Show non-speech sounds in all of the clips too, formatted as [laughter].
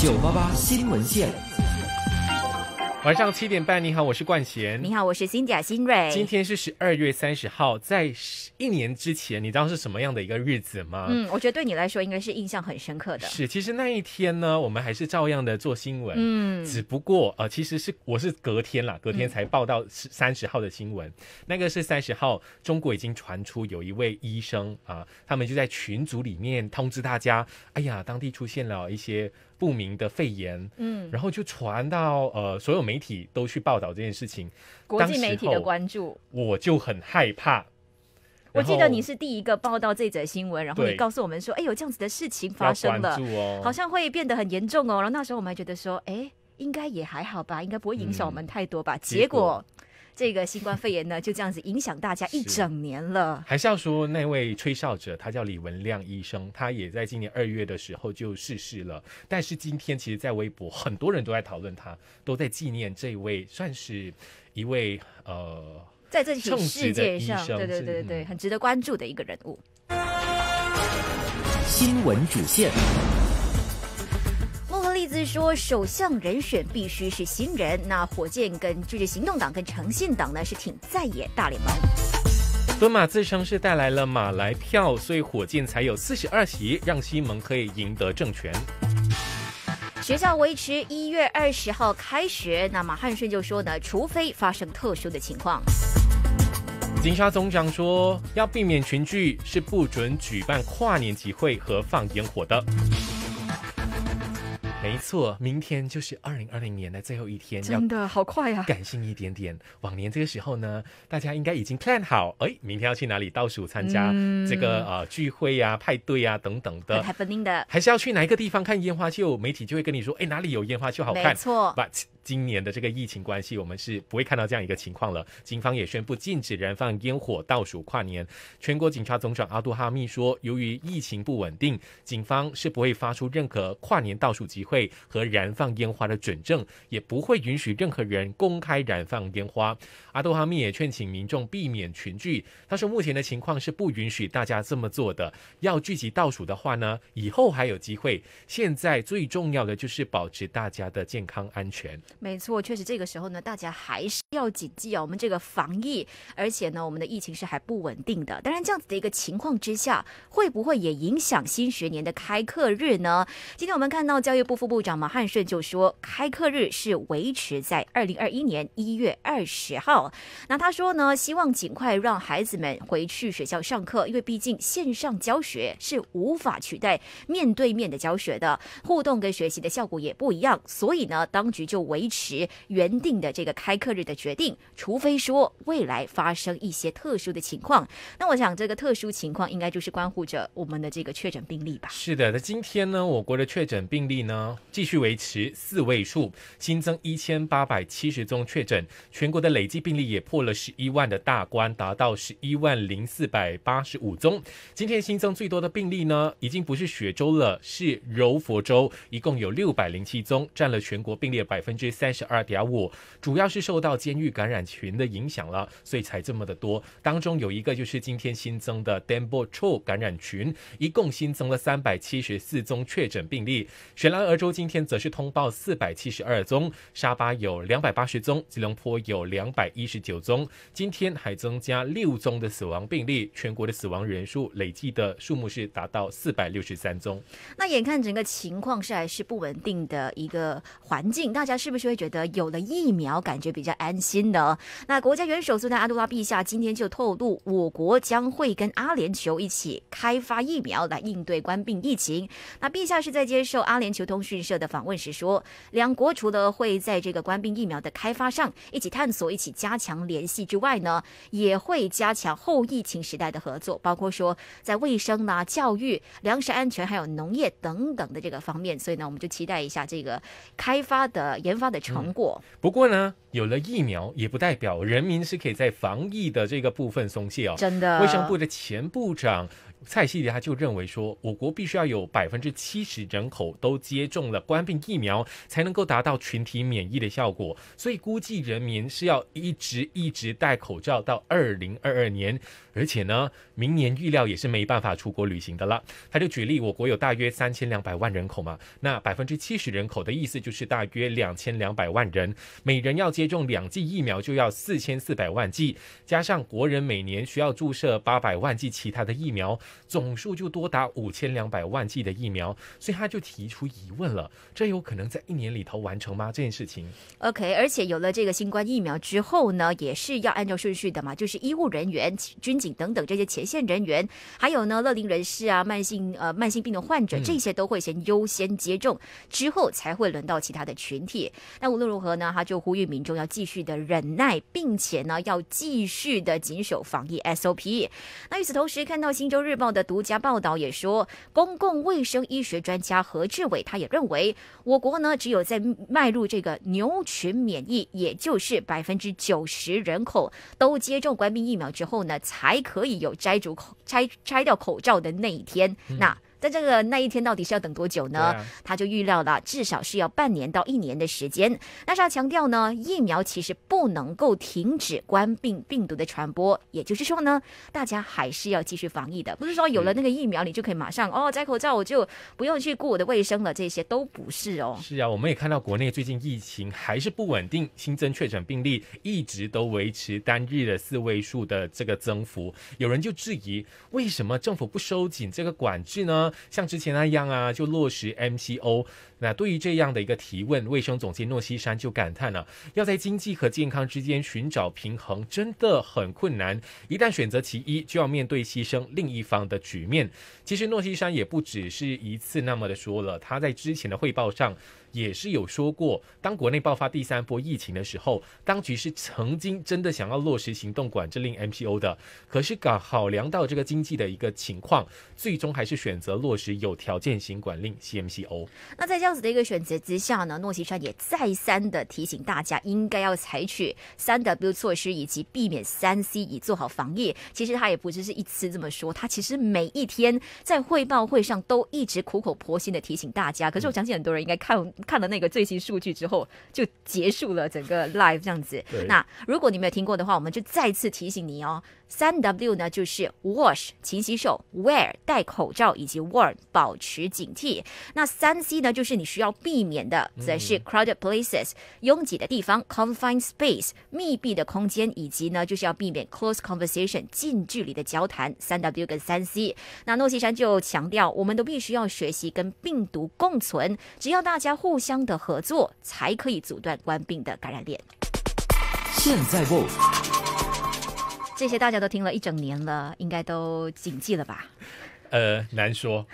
九八八新闻线，晚上七点半，你好，我是冠贤。你好，我是新雅、新蕊。今天是十二月三十号，在一年之前，你知道是什么样的一个日子吗？嗯，我觉得对你来说应该是印象很深刻的。是，其实那一天呢，我们还是照样的做新闻。嗯，只不过呃，其实是我是隔天啦，隔天才报到三十号的新闻。那个是三十号，中国已经传出有一位医生啊，他们就在群组里面通知大家，哎呀，当地出现了一些。不明的肺炎，嗯，然后就传到呃，所有媒体都去报道这件事情，国际媒体的关注，我就很害怕。我记得你是第一个报道这则新闻，然后你告诉我们说，哎，有这样子的事情发生了，好像会变得很严重哦。然后那时候我们还觉得说，哎，应该也还好吧，应该不会影响我们太多吧。结果。这个新冠肺炎呢，就这样子影响大家一整年了。还是要说那位吹哨者，他叫李文亮医生，他也在今年二月的时候就逝世了。但是今天其实，在微博很多人都在讨论他，都在纪念这位算是一位呃，在这世界上，对对对对，很值得关注的一个人物。新闻主线。是说首相人选必须是新人，那火箭跟就是行动党跟诚信党呢是挺在野大联盟。敦马自称是带来了马来票，所以火箭才有四十二席，让西蒙可以赢得政权。学校维持一月二十号开学，那马汉顺就说呢，除非发生特殊的情况。警察总长说要避免群聚，是不准举办跨年集会和放烟火的。没错，明天就是二零二零年的最后一天，真的好快呀！感性一点点，往年这个时候呢，大家应该已经 plan 好，哎，明天要去哪里倒数参加这个呃聚会呀、派对呀等等的，还是要去哪一个地方看烟花秀？媒体就会跟你说，哎，哪里有烟花秀好看？没错，But。今年的这个疫情关系，我们是不会看到这样一个情况了。警方也宣布禁止燃放烟火倒数跨年。全国警察总长阿杜哈密说，由于疫情不稳定，警方是不会发出任何跨年倒数集会和燃放烟花的准证，也不会允许任何人公开燃放烟花。阿杜哈密也劝请民众避免群聚，他说目前的情况是不允许大家这么做的。要聚集倒数的话呢，以后还有机会。现在最重要的就是保持大家的健康安全。没错，确实这个时候呢，大家还是要谨记啊，我们这个防疫，而且呢，我们的疫情是还不稳定的。当然，这样子的一个情况之下，会不会也影响新学年的开课日呢？今天我们看到教育部副部长马汉顺就说，开课日是维持在二零二一年一月二十号。那他说呢，希望尽快让孩子们回去学校上课，因为毕竟线上教学是无法取代面对面的教学的，互动跟学习的效果也不一样。所以呢，当局就维。维持原定的这个开课日的决定，除非说未来发生一些特殊的情况。那我想，这个特殊情况应该就是关乎着我们的这个确诊病例吧？是的。那今天呢，我国的确诊病例呢继续维持四位数，新增一千八百七十宗确诊，全国的累计病例也破了十一万的大关，达到十一万零四百八十五宗。今天新增最多的病例呢，已经不是雪州了，是柔佛州，一共有六百零七宗，占了全国病例百分之。三十二点五，主要是受到监狱感染群的影响了，所以才这么的多。当中有一个就是今天新增的 d a m b o c h o 感染群，一共新增了三百七十四宗确诊病例。雪兰莪州今天则是通报四百七十二宗，沙巴有两百八十宗，吉隆坡有两百一十九宗。今天还增加六宗的死亡病例，全国的死亡人数累计的数目是达到四百六十三宗。那眼看整个情况是还是不稳定的一个环境，大家是不是？就会觉得有了疫苗，感觉比较安心的。那国家元首苏丹阿杜拉陛下今天就透露，我国将会跟阿联酋一起开发疫苗来应对冠病疫情。那陛下是在接受阿联酋通讯社的访问时说，两国除了会在这个冠病疫苗的开发上一起探索、一起加强联系之外呢，也会加强后疫情时代的合作，包括说在卫生、呐教育、粮食安全还有农业等等的这个方面。所以呢，我们就期待一下这个开发的研发。发的成果。不过呢，有了疫苗，也不代表人民是可以在防疫的这个部分松懈哦。真的，卫生部的前部长。蔡希礼他就认为说，我国必须要有百分之七十人口都接种了冠病疫苗，才能够达到群体免疫的效果。所以估计人民是要一直一直戴口罩到二零二二年，而且呢，明年预料也是没办法出国旅行的了。他就举例，我国有大约三千两百万人口嘛，那百分之七十人口的意思就是大约两千两百万人，每人要接种两剂疫苗就要四千四百万剂，加上国人每年需要注射八百万剂其他的疫苗。总数就多达五千两百万剂的疫苗，所以他就提出疑问了：这有可能在一年里头完成吗？这件事情。OK，而且有了这个新冠疫苗之后呢，也是要按照顺序的嘛，就是医务人员、军警等等这些前线人员，还有呢，乐龄人士啊、慢性呃慢性病的患者，这些都会先优先接种，之后才会轮到其他的群体。但无论如何呢，他就呼吁民众要继续的忍耐，并且呢，要继续的谨守防疫 SOP。那与此同时，看到新州日。报》的独家报道也说，公共卫生医学专家何志伟他也认为，我国呢只有在迈入这个牛群免疫，也就是百分之九十人口都接种冠病疫苗之后呢，才可以有摘除口摘摘掉口罩的那一天。那在这个那一天到底是要等多久呢？他就预料了，至少是要半年到一年的时间。但是他强调呢，疫苗其实不能够停止冠病病毒的传播，也就是说呢，大家还是要继续防疫的，不是说有了那个疫苗你就可以马上哦摘口罩，我就不用去顾我的卫生了，这些都不是哦。是啊，我们也看到国内最近疫情还是不稳定，新增确诊病例一直都维持单日的四位数的这个增幅。有人就质疑，为什么政府不收紧这个管制呢？像之前那样啊，就落实 MCO。那对于这样的一个提问，卫生总监诺西山就感叹了：，要在经济和健康之间寻找平衡，真的很困难。一旦选择其一，就要面对牺牲另一方的局面。其实诺西山也不只是一次那么的说了，他在之前的汇报上也是有说过，当国内爆发第三波疫情的时候，当局是曾经真的想要落实行动管制令 MCO 的，可是刚好量到这个经济的一个情况，最终还是选择落实有条件行管令 CMCO。那在将子的一个选择之下呢，诺奇川也再三的提醒大家，应该要采取三 W 措施以及避免三 C，以做好防疫。其实他也不只是一次这么说，他其实每一天在汇报会上都一直苦口婆心的提醒大家。可是我相信很多人应该看看了那个最新数据之后，就结束了整个 live 这样子。那如果你没有听过的话，我们就再次提醒你哦。三 W 呢，就是 wash 勤洗手，wear 戴口罩，以及 warn 保持警惕。那三 C 呢，就是你需要避免的，则是 crowded places 拥挤的地方，confined space 密闭的空间，以及呢就是要避免 close conversation 近距离的交谈。三 W 跟三 C，那诺西山就强调，我们都必须要学习跟病毒共存，只要大家互相的合作，才可以阻断冠病的感染链。现在不。这些大家都听了一整年了，应该都谨记了吧？呃，难说。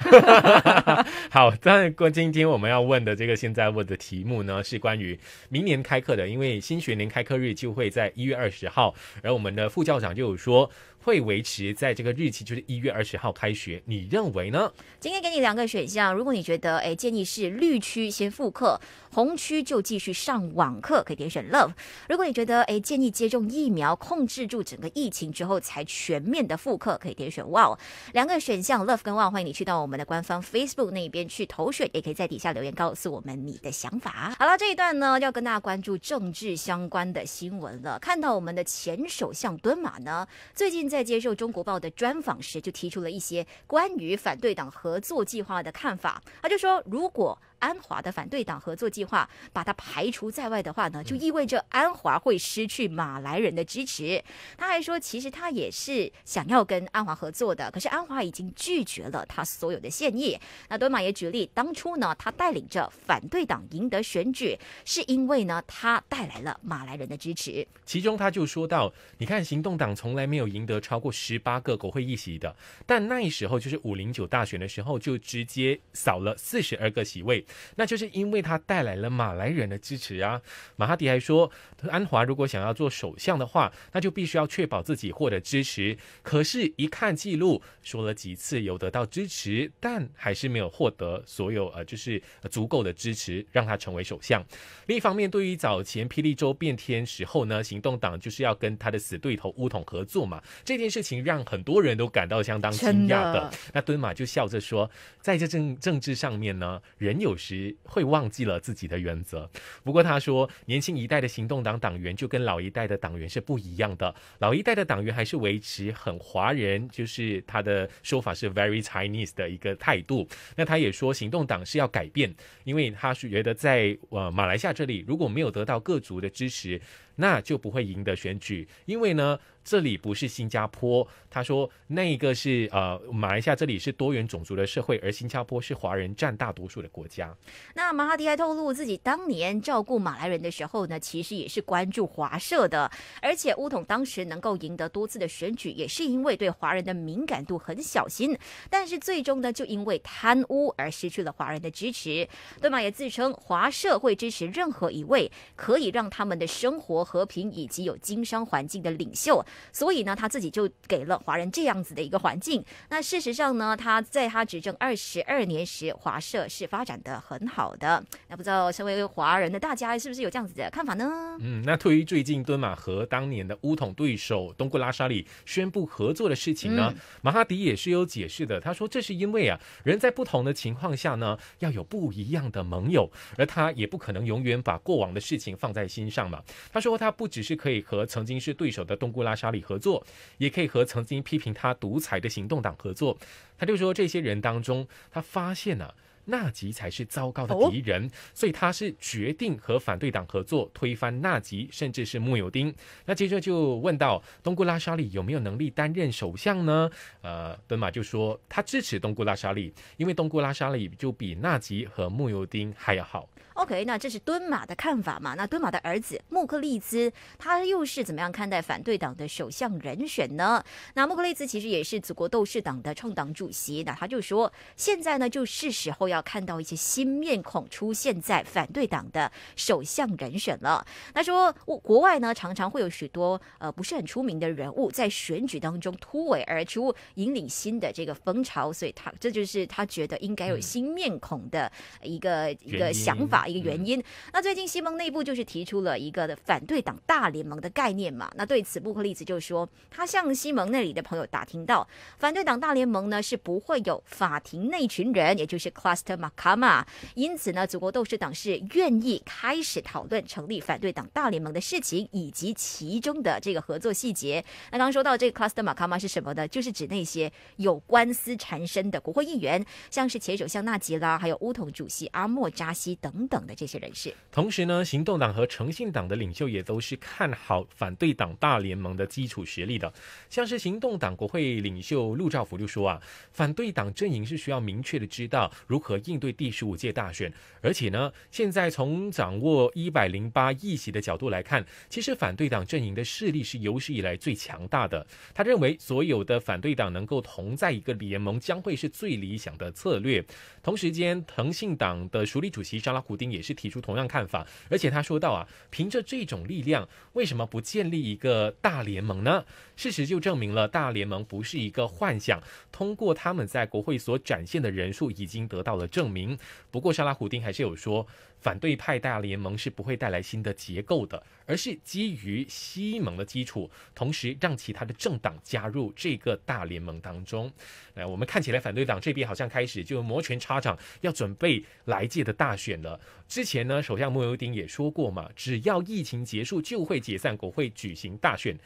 [laughs] 好，但过今天我们要问的这个现在问的题目呢，是关于明年开课的，因为新学年开课日就会在一月二十号，而我们的副校长就有说。会维持在这个日期，就是一月二十号开学，你认为呢？今天给你两个选项，如果你觉得，哎，建议是绿区先复课，红区就继续上网课，可以点选 love；如果你觉得，哎，建议接种疫苗，控制住整个疫情之后才全面的复课，可以点选 wow。两个选项 love 跟 wow，欢迎你去到我们的官方 Facebook 那边去投选，也可以在底下留言告诉我们你的想法。好了，这一段呢要跟大家关注政治相关的新闻了，看到我们的前首相敦马呢，最近。在接受《中国报》的专访时，就提出了一些关于反对党合作计划的看法。他就说：“如果……”安华的反对党合作计划把他排除在外的话呢，就意味着安华会失去马来人的支持。他还说，其实他也是想要跟安华合作的，可是安华已经拒绝了他所有的建议。那敦马也举例，当初呢，他带领着反对党赢得选举，是因为呢，他带来了马来人的支持。其中他就说到，你看行动党从来没有赢得超过十八个国会议席的，但那时候就是五零九大选的时候，就直接扫了四十二个席位。那就是因为他带来了马来人的支持啊。马哈迪还说，安华如果想要做首相的话，那就必须要确保自己获得支持。可是，一看记录，说了几次有得到支持，但还是没有获得所有呃，就是足够的支持，让他成为首相。另一方面，对于早前霹雳州变天时候呢，行动党就是要跟他的死对头巫统合作嘛，这件事情让很多人都感到相当惊讶的。那敦马就笑着说，在这政政治上面呢，人有。时会忘记了自己的原则。不过他说，年轻一代的行动党党员就跟老一代的党员是不一样的。老一代的党员还是维持很华人，就是他的说法是 very Chinese 的一个态度。那他也说，行动党是要改变，因为他是觉得在呃马来西亚这里，如果没有得到各族的支持。那就不会赢得选举，因为呢，这里不是新加坡。他说，那一个是呃，马来西亚，这里是多元种族的社会，而新加坡是华人占大多数的国家。那马哈迪还透露，自己当年照顾马来人的时候呢，其实也是关注华社的。而且乌统当时能够赢得多次的选举，也是因为对华人的敏感度很小心。但是最终呢，就因为贪污而失去了华人的支持。对马也自称华社会支持任何一位可以让他们的生活。和平以及有经商环境的领袖，所以呢，他自己就给了华人这样子的一个环境。那事实上呢，他在他执政二十二年时，华社是发展的很好的。那不知道身为华人的大家是不是有这样子的看法呢？嗯，那对于最近敦马和当年的乌统对手东姑拉沙里宣布合作的事情呢，马哈迪也是有解释的。他说这是因为啊，人在不同的情况下呢，要有不一样的盟友，而他也不可能永远把过往的事情放在心上嘛。他说。说他不只是可以和曾经是对手的东姑拉沙里合作，也可以和曾经批评他独裁的行动党合作。他就说，这些人当中，他发现了。纳吉才是糟糕的敌人，所以他是决定和反对党合作，推翻纳吉，甚至是穆尤丁。那接着就问到东姑拉沙利有没有能力担任首相呢？呃，敦马就说他支持东姑拉沙利，因为东姑拉沙利就比纳吉和穆尤丁还要好。OK，那这是敦马的看法嘛？那敦马的儿子穆克利兹他又是怎么样看待反对党的首相人选呢？那穆克利兹其实也是祖国斗士党的创党主席，那他就说现在呢就是时候要。看到一些新面孔出现在反对党的首相人选了。他说，国外呢常常会有许多呃不是很出名的人物在选举当中突围而出，引领新的这个风潮，所以他这就是他觉得应该有新面孔的一个一个想法，一个原因。那最近西蒙内部就是提出了一个反对党大联盟的概念嘛？那对此，布克利兹就说，他向西蒙那里的朋友打听到，反对党大联盟呢是不会有法庭那群人，也就是 class。马卡马，因此呢，祖国斗士党是愿意开始讨论成立反对党大联盟的事情，以及其中的这个合作细节。那刚刚说到这个 cluster 马卡马是什么呢？就是指那些有官司缠身的国会议员，像是前首相纳吉拉，还有乌统主席阿莫扎西等等的这些人士。同时呢，行动党和诚信党的领袖也都是看好反对党大联盟的基础实力的，像是行动党国会领袖陆兆福就说啊，反对党阵营是需要明确的知道如何。和应对第十五届大选，而且呢，现在从掌握一百零八议席的角度来看，其实反对党阵营的势力是有史以来最强大的。他认为所有的反对党能够同在一个联盟，将会是最理想的策略。同时间，腾信党的署理主席扎拉古丁也是提出同样看法，而且他说到啊，凭着这种力量，为什么不建立一个大联盟呢？事实就证明了大联盟不是一个幻想。通过他们在国会所展现的人数，已经得到。的证明。不过，沙拉胡丁还是有说，反对派大联盟是不会带来新的结构的，而是基于西盟的基础，同时让其他的政党加入这个大联盟当中。来，我们看起来，反对党这边好像开始就摩拳擦掌，要准备来届的大选了。之前呢，首相穆尤丁也说过嘛，只要疫情结束，就会解散国会，举行大选。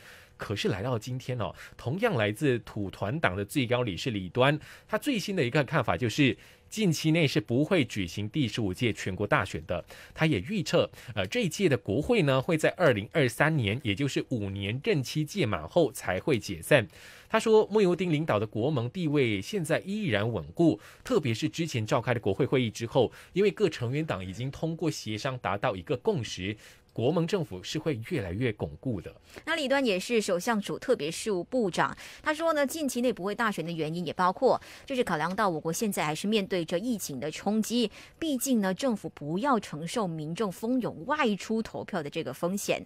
可是来到今天哦，同样来自土团党的最高理事李端，他最新的一个看法就是，近期内是不会举行第十五届全国大选的。他也预测，呃，这一届的国会呢，会在二零二三年，也就是五年任期届满后才会解散。他说，穆尤丁领导的国盟地位现在依然稳固，特别是之前召开的国会会议之后，因为各成员党已经通过协商达到一个共识。国盟政府是会越来越巩固的。那李端也是首相署特别事务部长，他说呢，近期内不会大选的原因也包括，就是考量到我国现在还是面对着疫情的冲击，毕竟呢，政府不要承受民众蜂拥外出投票的这个风险。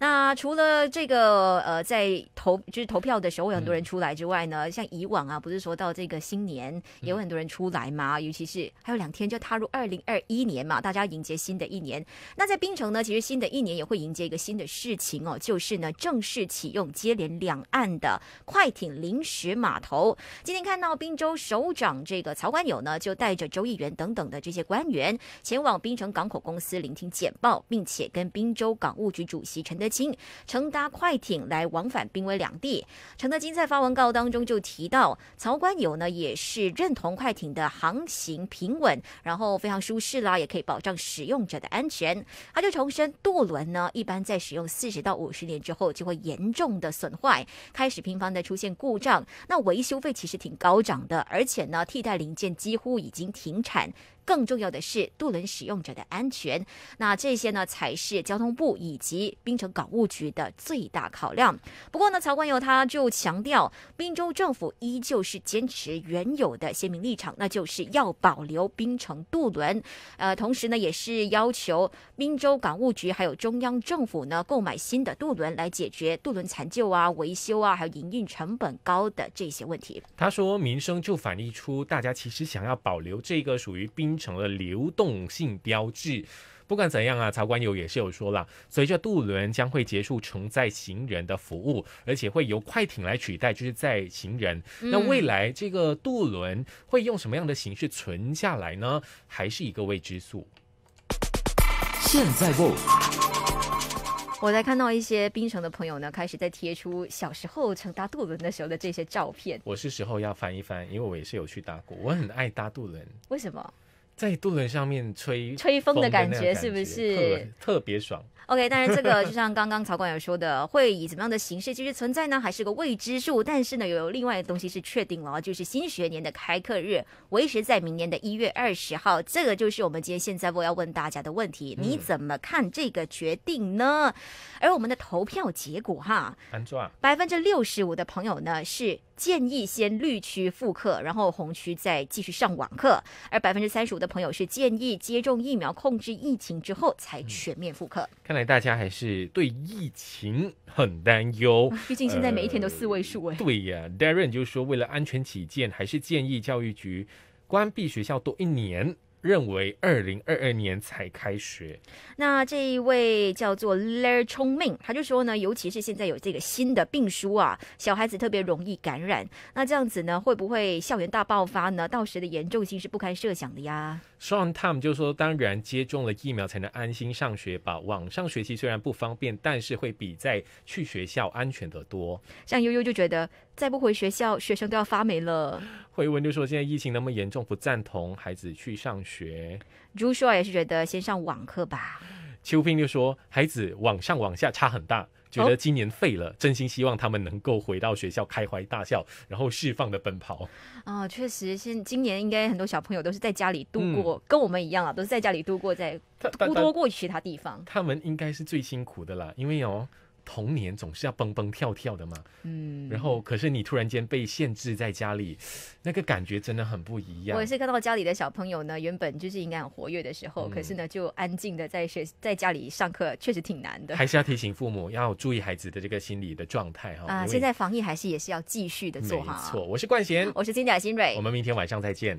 那除了这个，呃，在投就是投票的时候有很多人出来之外呢，像以往啊，不是说到这个新年也有很多人出来嘛，尤其是还有两天就踏入二零二一年嘛，大家迎接新的一年。那在槟城呢，其实新的。一年也会迎接一个新的事情哦，就是呢，正式启用接连两岸的快艇临时码头。今天看到滨州首长这个曹冠友呢，就带着州议员等等的这些官员，前往滨城港口公司聆听简报，并且跟滨州港务局主席陈德清乘搭快艇来往返濒危两地。陈德清在发文告当中就提到，曹冠友呢也是认同快艇的航行平稳，然后非常舒适啦，也可以保障使用者的安全。他就重申渡。涡轮呢，一般在使用四十到五十年之后就会严重的损坏，开始频繁的出现故障。那维修费其实挺高涨的，而且呢，替代零件几乎已经停产。更重要的是渡轮使用者的安全，那这些呢才是交通部以及槟城港务局的最大考量。不过呢，曹冠友他就强调，滨州政府依旧是坚持原有的鲜明立场，那就是要保留冰城渡轮。呃，同时呢，也是要求滨州港务局还有中央政府呢，购买新的渡轮来解决渡轮残旧啊、维修啊，还有营运成本高的这些问题。他说，民生就反映出大家其实想要保留这个属于冰。成了流动性标志。不管怎样啊，曹观友也是有说了，随着渡轮将会结束承载行人的服务，而且会由快艇来取代，就是在行人。那未来这个渡轮会用什么样的形式存下来呢？还是一个未知数。现在不，我在看到一些槟城的朋友呢，开始在贴出小时候乘搭渡轮的时候的这些照片。我是时候要翻一翻，因为我也是有去搭过，我很爱搭渡轮。为什么？在渡轮上面吹吹风的感觉是不是特别爽？OK，但是这个 [laughs] 就像刚刚曹管友说的，会以怎么样的形式继续存在呢？还是个未知数。但是呢，有另外的东西是确定了，就是新学年的开课日维持在明年的一月二十号。这个就是我们今天现在我要问大家的问题，你怎么看这个决定呢？而我们的投票结果哈，百分之六十五的朋友呢是。建议先绿区复课，然后红区再继续上网课。而百分之三十五的朋友是建议接种疫苗控制疫情之后才全面复课。看来大家还是对疫情很担忧，毕竟现在每一天都四位数哎。对呀，Darren 就是说，为了安全起见，还是建议教育局关闭学校多一年。认为二零二二年才开学，那这一位叫做 Le Chong Ming，他就说呢，尤其是现在有这个新的病书啊，小孩子特别容易感染，那这样子呢，会不会校园大爆发呢？到时的严重性是不堪设想的呀。s o n t i m e 就说，当然接种了疫苗才能安心上学吧。网上学习虽然不方便，但是会比在去学校安全得多。像悠悠就觉得再不回学校，学生都要发霉了。回文就说现在疫情那么严重，不赞同孩子去上学。朱硕也是觉得先上网课吧。秋萍就说孩子网上网下差很大。觉得今年废了，真心希望他们能够回到学校开怀大笑，然后释放的奔跑。啊，确实现今年应该很多小朋友都是在家里度过，跟我们一样啊，都是在家里度过，在不多过其他地方。他们应该是最辛苦的啦，因为哦。童年总是要蹦蹦跳跳的嘛，嗯，然后可是你突然间被限制在家里，那个感觉真的很不一样。我也是看到家里的小朋友呢，原本就是应该很活跃的时候，可是呢就安静的在学，在家里上课，确实挺难的。还是要提醒父母要注意孩子的这个心理的状态哈。啊，现在防疫还是也是要继续的做好。没错，我是冠贤，我是金甲新蕊，我们明天晚上再见。